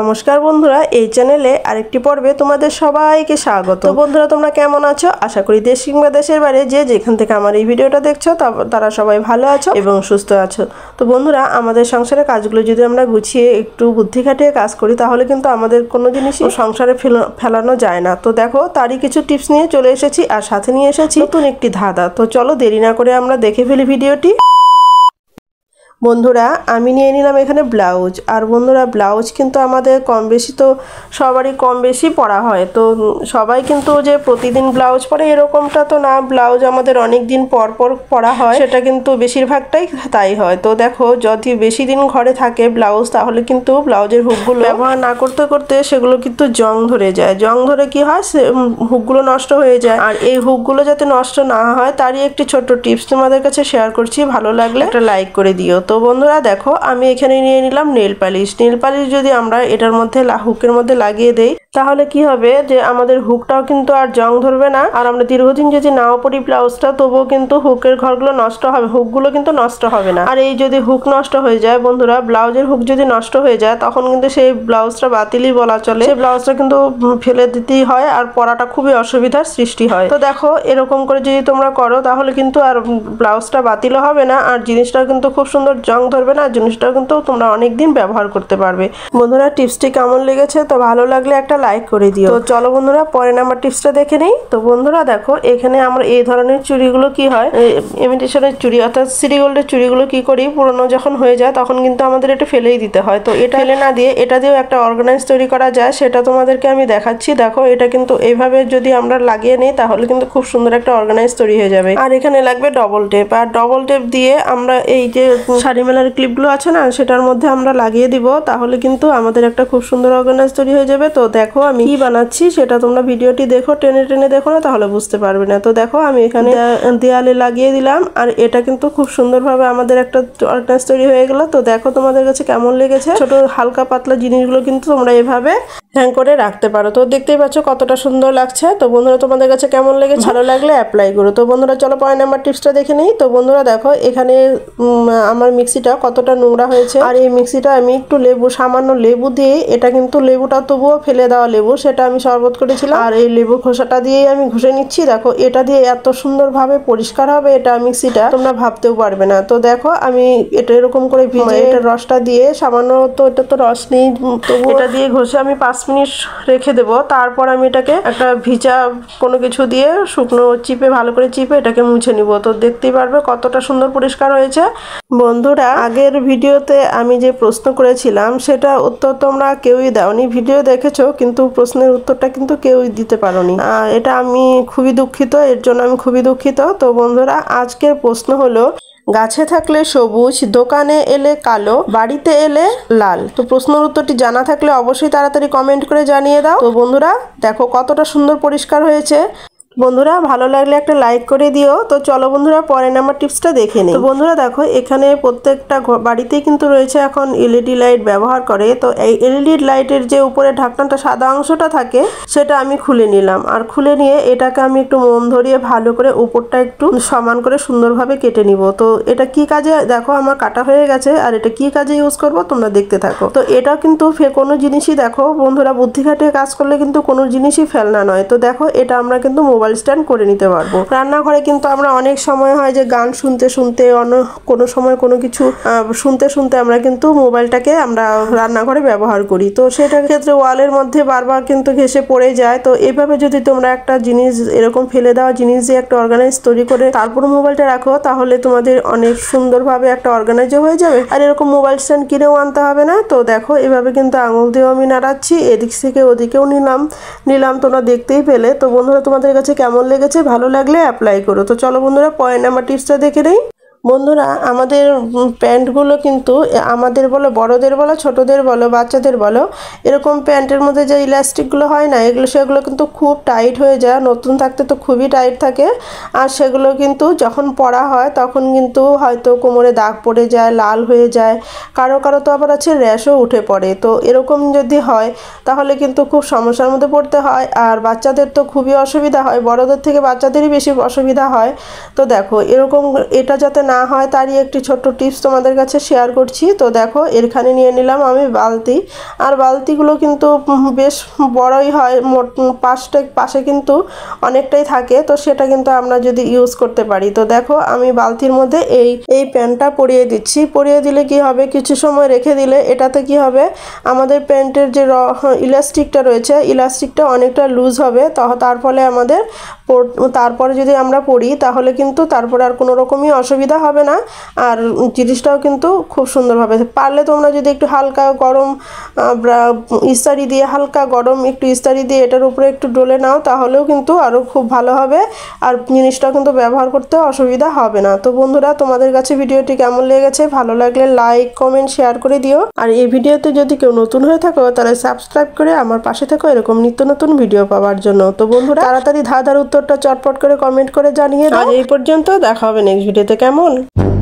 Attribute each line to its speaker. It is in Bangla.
Speaker 1: নমস্কার বন্ধুরা এই চ্যানেলে আরেকটি পর্বে তোমাদের সবাইকে স্বাগত বন্ধুরা তোমরা কেমন আছো আশা করি দেশ কিংবা দেশের বাইরে যে যেখান থেকে আমার এই ভিডিওটা দেখছো তারা সবাই ভালো আছো এবং সুস্থ আছো তো বন্ধুরা আমাদের সংসারে কাজগুলো যদি আমরা গুছিয়ে একটু বুদ্ধি খাটিয়ে কাজ করি তাহলে কিন্তু আমাদের কোনো জিনিসই সংসারে ফেলানো যায় না তো দেখো তারই কিছু টিপস নিয়ে চলে এসেছি আর সাথে নিয়ে এসেছি নতুন একটি ধাঁধা তো চলো দেরি না করে আমরা দেখে ফেলি ভিডিওটি বন্ধুরা আমি নিয়ে নিলাম এখানে ব্লাউজ আর বন্ধুরা ব্লাউজ কিন্তু আমাদের কম বেশি তো সবারই কম বেশি পরা হয় তো সবাই কিন্তু যে প্রতিদিন ব্লাউজ পরে এরকমটা তো না ব্লাউজ আমাদের অনেক দিন পর পর পরা হয় সেটা কিন্তু বেশিরভাগটাই তাই হয় তো দেখো যদি বেশি দিন ঘরে থাকে ব্লাউজ তাহলে কিন্তু ব্লাউজের হুকগুলো ব্যবহার না করতে করতে সেগুলো কিন্তু জং ধরে যায় জং ধরে কি হয় সে হুকগুলো নষ্ট হয়ে যায় আর এই হুকগুলো যাতে নষ্ট না হয় তারই একটি ছোট্ট টিপস তোমাদের কাছে শেয়ার করছি ভালো লাগলে একটা লাইক করে দিও তো বন্ধুরা দেখো আমি এখানে নিয়ে নিলাম নেল পালিশ নেল পালিশ যদি আমরা এটার মধ্যে হুকের মধ্যে লাগিয়ে দেই তাহলে কি হবে যে আমাদের হুকটাও কিন্তু আর জং ধরবে না আর আমরা দীর্ঘদিন যদি নাও পরি ব্লাউজটা তবুও কিন্তু হুকের ঘরগুলো নষ্ট হবে হুকগুলো কিন্তু নষ্ট হবে না আর এই যদি হুক নষ্ট হয়ে যায় বন্ধুরা ব্লাউজের হুক যদি নষ্ট হয়ে যায় তখন কিন্তু সেই ব্লাউজটা বাতিলই বলা চলে সেই ব্লাউজটা কিন্তু ফেলে দিতেই হয় আর পরাটা খুবই অসুবিধার সৃষ্টি হয় তো দেখো এরকম করে যদি তোমরা করো তাহলে কিন্তু আর ব্লাউজটা বাতিলও হবে না আর জিনিসটাও কিন্তু খুব সুন্দর জং ধরবে না আর জিনিসটাও কিন্তু তোমরা অনেক দিন ব্যবহার করতে পারবে বন্ধুরা টিপসটি কেমন লেগেছে তো ভালো লাগলে একটা লাইক করে দিও তো চলো বন্ধুরা পরে নাম্বার টিপসটা দেখে নেই তো বন্ধুরা দেখো এখানে আমরা এই ধরনের চুড়িগুলো কি হয় ইমিটেশনের চুড়ি অর্থাৎ সিটি গোল্ডের চুড়িগুলো কি করি পুরনো যখন হয়ে যায় তখন কিন্তু আমাদের এটা ফেলেই দিতে হয় তো এটা ফেলে না দিয়ে এটা দিয়েও একটা অর্গানাইজ তৈরি করা যায় সেটা তোমাদেরকে আমি দেখাচ্ছি দেখো এটা কিন্তু এইভাবে যদি আমরা লাগিয়ে নিই তাহলে কিন্তু খুব সুন্দর একটা অর্গানাইজ তৈরি হয়ে যাবে আর এখানে লাগবে ডবল টেপ আর ডবল টেপ দিয়ে আমরা এই যে শাড়ি মেলার ক্লিপগুলো আছে না সেটার মধ্যে আমরা লাগিয়ে দিব তাহলে কিন্তু আমাদের একটা খুব সুন্দর অর্গানাইজ তৈরি হয়ে যাবে তো দেখো দেখো আমি কি বানাচ্ছি সেটা তোমরা ভিডিওটি দেখো টেনে টেনে দেখো না তাহলে বুঝতে পারবে না তো দেখো আমি এখানে দেয়ালে লাগিয়ে দিলাম আর এটা কিন্তু খুব সুন্দরভাবে আমাদের একটা অর্গানাইজ তৈরি হয়ে গেল তো দেখো তোমাদের কাছে কেমন লেগেছে ছোট হালকা পাতলা জিনিসগুলো কিন্তু তোমরা এভাবে হ্যাং করে রাখতে পারো তো দেখতেই পাচ্ছ কতটা সুন্দর লাগছে তো বন্ধুরা তোমাদের কাছে কেমন লেগেছে ভালো লাগলে অ্যাপ্লাই করো তো বন্ধুরা চলো পয়েন্ট নাম্বার টিপসটা দেখে নিই তো বন্ধুরা দেখো এখানে আমার মিক্সিটা কতটা নোংরা হয়েছে আর এই মিক্সিটা আমি একটু লেবু সামান্য লেবু দিয়ে এটা কিন্তু লেবুটা তবুও ফেলে দেওয়া লেবু সেটা আমি শরবত করেছিলাম আর এই লেবু খোসাটা দিয়েই আমি ঘষে নিচ্ছি দেখো এটা দিয়ে এত সুন্দরভাবে পরিষ্কার হবে এটা মিক্সিটা তোমরা ভাবতেও পারবে না তো দেখো আমি এটা এরকম করে ভিজে এটা রসটা দিয়ে সামান্য তো এটা তো রস নেই তবু এটা দিয়ে ঘষে আমি পাঁচ মিনিট রেখে দেব তারপর আমি এটাকে একটা ভিজা কোনো কিছু দিয়ে শুকনো চিপে ভালো করে চিপে এটাকে মুছে নিব তো দেখতেই পারবে কতটা সুন্দর পরিষ্কার হয়েছে বন্ধুরা আগের ভিডিওতে আমি যে প্রশ্ন করেছিলাম সেটা উত্তর তোমরা কেউই দাওনি ভিডিও দেখেছো কিন্তু কিন্তু প্রশ্নের উত্তরটা কিন্তু কেউই দিতে পারোনি এটা আমি খুবই দুঃখিত এর জন্য আমি খুবই দুঃখিত তো বন্ধুরা আজকের প্রশ্ন হলো গাছে থাকলে সবুজ দোকানে এলে কালো বাড়িতে এলে লাল তো প্রশ্নের উত্তরটি জানা থাকলে অবশ্যই তাড়াতাড়ি কমেন্ট করে জানিয়ে দাও তো বন্ধুরা দেখো কতটা সুন্দর পরিষ্কার হয়েছে বন্ধুরা ভালো লাগলে একটা লাইক করে দিও তো চলো বন্ধুরা পরে আমার টিপসটা দেখে নিই তো বন্ধুরা দেখো এখানে প্রত্যেকটা বাড়িতেই কিন্তু রয়েছে এখন এলইডি লাইট ব্যবহার করে তো এই এলইডি লাইটের যে উপরে ঢাকনাটা সাদা অংশটা থাকে সেটা আমি খুলে নিলাম আর খুলে নিয়ে এটাকে আমি একটু মন ধরিয়ে ভালো করে উপরটা একটু সমান করে সুন্দরভাবে কেটে নিব তো এটা কি কাজে দেখো আমার কাটা হয়ে গেছে আর এটা কি কাজে ইউজ করব তোমরা দেখতে থাকো তো এটা কিন্তু কোনো জিনিসই দেখো বন্ধুরা বুদ্ধি কাজ করলে কিন্তু কোনো জিনিসই ফেলনা নয় তো দেখো এটা আমরা কিন্তু মোবাইল মোবাইল স্ট্যান্ড করে নিতে পারবো রান্নাঘরে কিন্তু আমরা অনেক সময় হয় যে গান শুনতে শুনতে অন্য কোনো সময় কোনো কিছু শুনতে শুনতে আমরা কিন্তু মোবাইলটাকে আমরা রান্নাঘরে ব্যবহার করি তো সেটার ক্ষেত্রে ওয়ালের মধ্যে বারবার কিন্তু ঘেসে পড়ে যায় তো এভাবে যদি তোমরা একটা জিনিস এরকম ফেলে দেওয়া জিনিস দিয়ে একটা অর্গানাইজ তৈরি করে তারপর মোবাইলটা রাখো তাহলে তোমাদের অনেক সুন্দরভাবে একটা অর্গানাইজও হয়ে যাবে আর এরকম মোবাইল স্ট্যান্ড কিনেও আনতে হবে না তো দেখো এভাবে কিন্তু আঙুল দিয়েও আমি নাড়াচ্ছি এদিক থেকে ওদিকেও নিলাম নিলাম তোমরা দেখতেই পেলে তো বন্ধুরা তোমাদের কাছে কেমন লেগেছে ভালো লাগলে অ্যাপ্লাই করো তো চলো বন্ধুরা পরের নাম্বার টিপসটা দেখে নেই বন্ধুরা আমাদের প্যান্টগুলো কিন্তু আমাদের বলো বড়দের বলো ছোটদের বলো বাচ্চাদের বলো এরকম প্যান্টের মধ্যে যে ইলাস্টিকগুলো হয় না এগুলো সেগুলো কিন্তু খুব টাইট হয়ে যায় নতুন থাকতে তো খুবই টাইট থাকে আর সেগুলো কিন্তু যখন পরা হয় তখন কিন্তু হয়তো কোমরে দাগ পড়ে যায় লাল হয়ে যায় কারো কারো তো আবার আছে র্যাশও উঠে পড়ে তো এরকম যদি হয় তাহলে কিন্তু খুব সমস্যার মধ্যে পড়তে হয় আর বাচ্চাদের তো খুবই অসুবিধা হয় বড়দের থেকে বাচ্চাদেরই বেশি অসুবিধা হয় তো দেখো এরকম এটা যাতে না না হয় তারই একটি ছোট্ট টিপস তোমাদের কাছে শেয়ার করছি তো দেখো এখানে নিয়ে নিলাম আমি বালতি আর বালতিগুলো কিন্তু বেশ বড়ই হয় মোট পাশটা পাশে কিন্তু অনেকটাই থাকে তো সেটা কিন্তু আমরা যদি ইউজ করতে পারি তো দেখো আমি বালতির মধ্যে এই এই প্যান্টটা পরিয়ে দিচ্ছি পরিয়ে দিলে কি হবে কিছু সময় রেখে দিলে এটাতে কি হবে আমাদের প্যান্টের যে ইলাস্টিকটা রয়েছে ইলাস্টিকটা অনেকটা লুজ হবে তার ফলে আমাদের তারপরে যদি আমরা পরি তাহলে কিন্তু তারপরে আর কোনো রকমই অসুবিধা চিন্তা হবে না আর জিনিসটাও কিন্তু খুব সুন্দরভাবে পারলে তোমরা যদি একটু হালকা গরম ইস্তারি দিয়ে হালকা গরম একটু ইস্তারি দিয়ে এটার উপরে একটু ডলে নাও তাহলেও কিন্তু আরও খুব ভালো হবে আর জিনিসটা কিন্তু ব্যবহার করতে অসুবিধা হবে না তো বন্ধুরা তোমাদের কাছে ভিডিওটি কেমন লেগেছে ভালো লাগলে লাইক কমেন্ট শেয়ার করে দিও আর এই ভিডিওতে যদি কেউ নতুন হয়ে থাকো তাহলে সাবস্ক্রাইব করে আমার পাশে থাকো এরকম নিত্য নতুন ভিডিও পাওয়ার জন্য তো বন্ধুরা তাড়াতাড়ি ধাঁধার উত্তরটা চটপট করে কমেন্ট করে জানিয়ে আর এই পর্যন্ত দেখা হবে নেক্সট ভিডিওতে কেমন করুন